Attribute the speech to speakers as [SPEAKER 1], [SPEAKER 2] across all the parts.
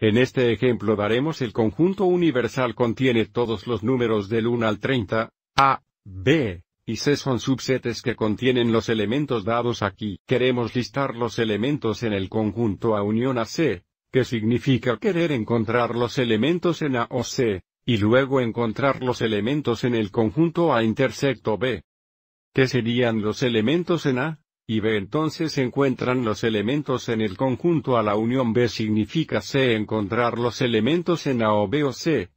[SPEAKER 1] En este ejemplo daremos el conjunto universal contiene todos los números del 1 al 30, A, B, y C son subsetes que contienen los elementos dados aquí. Queremos listar los elementos en el conjunto A unión a C, que significa querer encontrar los elementos en A o C, y luego encontrar los elementos en el conjunto A intersecto B. ¿Qué serían los elementos en A? y B entonces encuentran los elementos en el conjunto A la unión B significa C encontrar los elementos en A o B o C.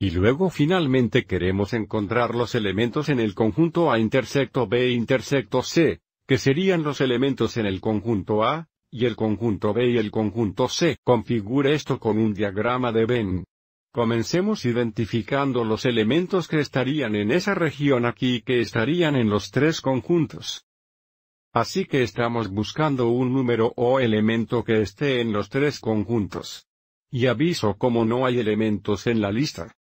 [SPEAKER 1] Y luego finalmente queremos encontrar los elementos en el conjunto A intersecto B intersecto C, que serían los elementos en el conjunto A, y el conjunto B y el conjunto C. Configure esto con un diagrama de Venn. Comencemos identificando los elementos que estarían en esa región aquí y que estarían en los tres conjuntos. Así que estamos buscando un número o elemento que esté en los tres conjuntos. Y aviso como no hay elementos en la lista.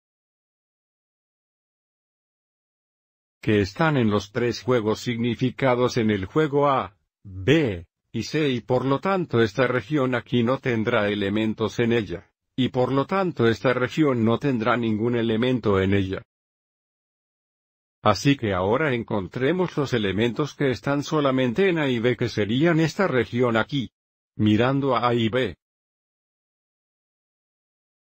[SPEAKER 1] Que están en los tres juegos significados en el juego A, B, y C y por lo tanto esta región aquí no tendrá elementos en ella y por lo tanto esta región no tendrá ningún elemento en ella. Así que ahora encontremos los elementos que están solamente en A y B que serían esta región aquí. Mirando a A y B.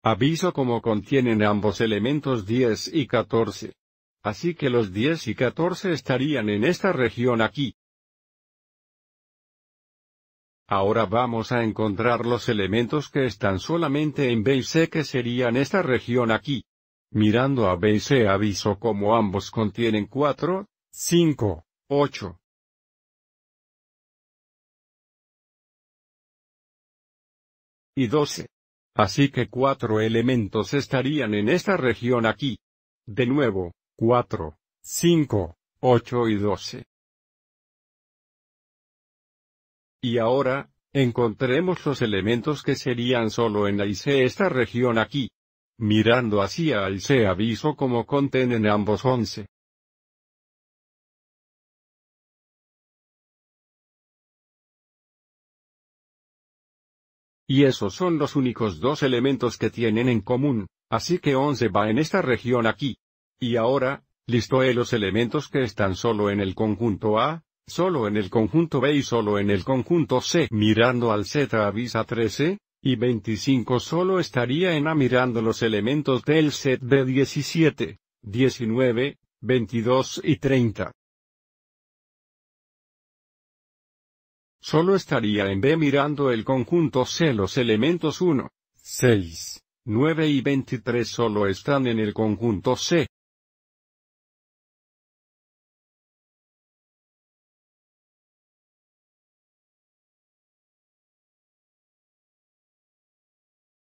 [SPEAKER 1] Aviso como contienen ambos elementos 10 y 14. Así que los 10 y 14 estarían en esta región aquí. Ahora vamos a encontrar los elementos que están solamente en B que serían esta región aquí. Mirando a B y C aviso como ambos contienen
[SPEAKER 2] 4, 5, 8. Y 12. Así que cuatro
[SPEAKER 1] elementos estarían en esta región aquí. De nuevo, 4, 5, 8 y 12. Y ahora, encontremos los elementos que serían solo en IC e esta región
[SPEAKER 2] aquí. Mirando hacia C e, aviso como contienen ambos 11. Y esos son los únicos dos elementos que tienen
[SPEAKER 1] en común, así que 11 va en esta región aquí. Y ahora, listo eh, los elementos que están solo en el conjunto A, solo en el conjunto B y solo en el conjunto C. Mirando al Z avisa 13, y 25 solo estaría en A mirando los elementos del set de 17, 19, 22 y 30. Solo estaría en B mirando el conjunto C los elementos 1, 6,
[SPEAKER 2] 9 y 23 solo están en el conjunto C.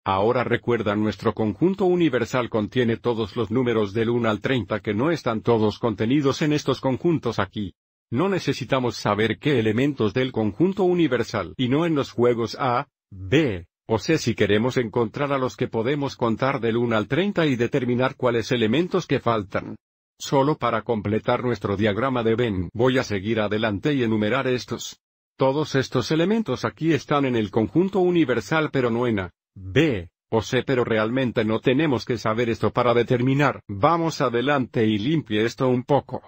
[SPEAKER 2] Ahora recuerda
[SPEAKER 1] nuestro conjunto universal contiene todos los números del 1 al 30 que no están todos contenidos en estos conjuntos aquí. No necesitamos saber qué elementos del conjunto universal y no en los juegos A, B, o C si queremos encontrar a los que podemos contar del 1 al 30 y determinar cuáles elementos que faltan. Solo para completar nuestro diagrama de Venn voy a seguir adelante y enumerar estos. Todos estos elementos aquí están en el conjunto universal pero no en A. B, o C, pero realmente no tenemos que saber esto para determinar. Vamos adelante y limpie esto un poco.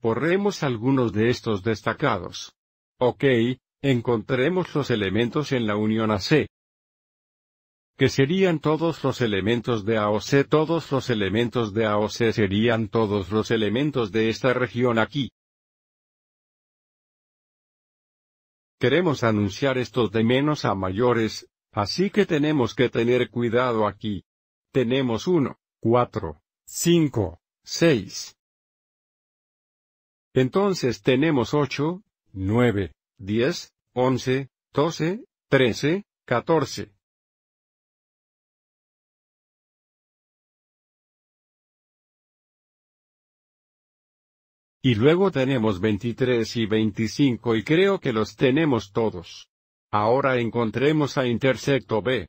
[SPEAKER 1] Porremos algunos de estos destacados. Ok, encontremos los elementos en la unión AC que serían todos los elementos de AOC. Todos los elementos de AOC serían todos los elementos de esta región aquí. Queremos anunciar estos de menos a mayores, Así que tenemos que tener cuidado aquí. Tenemos 1, 4, 5, 6. Entonces tenemos 8, 9, 10, 11,
[SPEAKER 2] 12, 13, 14. Y luego tenemos 23 y 25 y creo que los tenemos
[SPEAKER 1] todos. Ahora encontremos a intersecto B.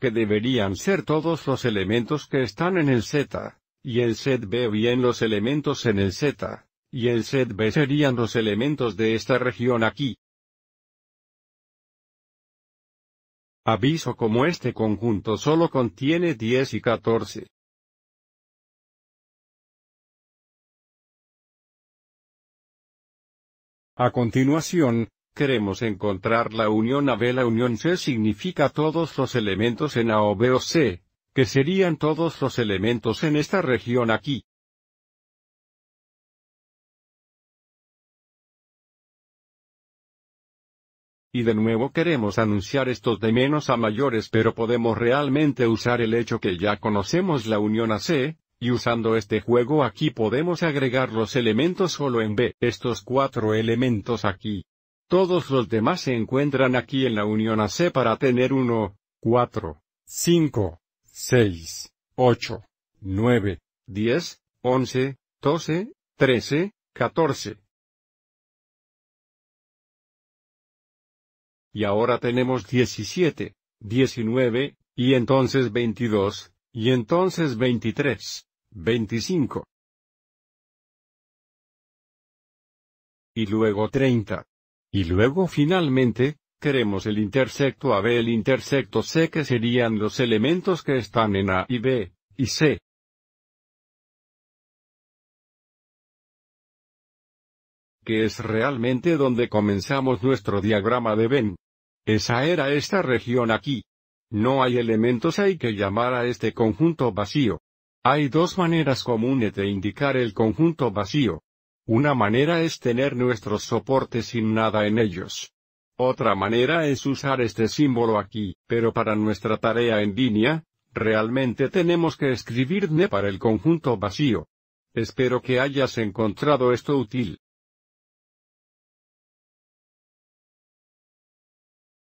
[SPEAKER 1] Que deberían ser todos los elementos que están en el Z, y el set B bien los elementos en el Z, y el set B serían los elementos de esta región aquí.
[SPEAKER 2] Aviso como este conjunto solo contiene 10 y 14. A continuación, queremos encontrar la unión A B. La unión
[SPEAKER 1] C significa todos los elementos en A o B o C, que serían todos los elementos
[SPEAKER 2] en esta región aquí. Y de nuevo queremos anunciar
[SPEAKER 1] estos de menos a mayores pero podemos realmente usar el hecho que ya conocemos la unión a C, y usando este juego aquí podemos agregar los elementos solo en B, estos cuatro elementos aquí. Todos los demás se encuentran aquí en la unión AC para tener 1, 4, 5, 6, 8,
[SPEAKER 2] 9, 10, 11, 12, 13, 14. Y ahora tenemos
[SPEAKER 1] 17, 19, y entonces 22, y entonces 23. 25. Y luego 30. Y luego finalmente, queremos el intersecto
[SPEAKER 2] AB. El intersecto C que serían los elementos que están en A y B, y C. que es realmente donde comenzamos nuestro diagrama de Venn. Esa era
[SPEAKER 1] esta región aquí. No hay elementos hay que llamar a este conjunto vacío. Hay dos maneras comunes de indicar el conjunto vacío. Una manera es tener nuestros soportes sin nada en ellos. Otra manera es usar este símbolo aquí, pero para nuestra tarea en línea, realmente tenemos que escribir
[SPEAKER 2] NE para el conjunto vacío. Espero que hayas encontrado esto útil.